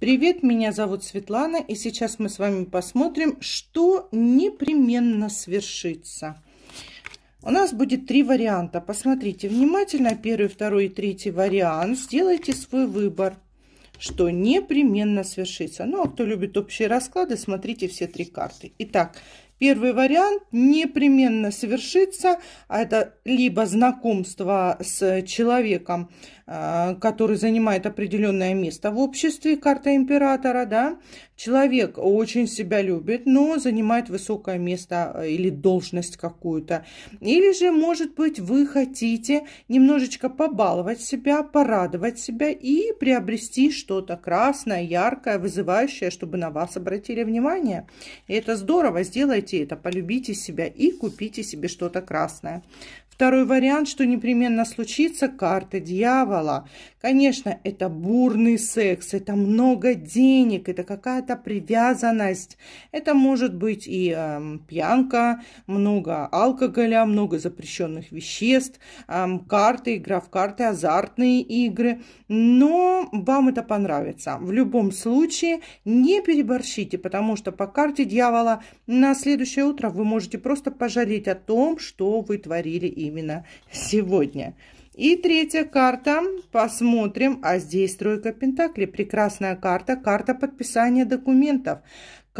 Привет, меня зовут Светлана, и сейчас мы с вами посмотрим, что непременно свершится. У нас будет три варианта. Посмотрите внимательно первый, второй и третий вариант. Сделайте свой выбор, что непременно свершится. Ну, а кто любит общие расклады, смотрите все три карты. Итак, Первый вариант непременно совершится, а это либо знакомство с человеком, э, который занимает определенное место в обществе, карта императора, да, человек очень себя любит, но занимает высокое место э, или должность какую-то, или же, может быть, вы хотите немножечко побаловать себя, порадовать себя и приобрести что-то красное, яркое, вызывающее, чтобы на вас обратили внимание. И это здорово, сделайте людей. Это полюбите себя и купите себе что-то красное. Второй вариант, что непременно случится, карта дьявола. Конечно, это бурный секс, это много денег, это какая-то привязанность. Это может быть и э, пьянка, много алкоголя, много запрещенных веществ, э, карты, игра в карты, азартные игры. Но вам это понравится. В любом случае, не переборщите, потому что по карте дьявола на следующее утро вы можете просто пожалеть о том, что вы творили им именно сегодня. И третья карта. Посмотрим. А здесь тройка пентаклей, Прекрасная карта. Карта подписания документов.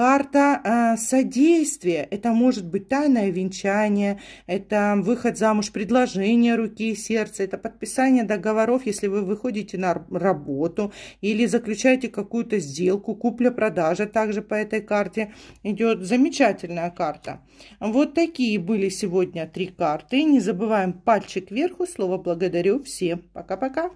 Карта э, содействия – это может быть тайное венчание, это выход замуж, предложение руки и сердца, это подписание договоров, если вы выходите на работу или заключаете какую-то сделку, купля-продажа также по этой карте идет. Замечательная карта. Вот такие были сегодня три карты. Не забываем пальчик вверху, слово «благодарю» все. Пока-пока.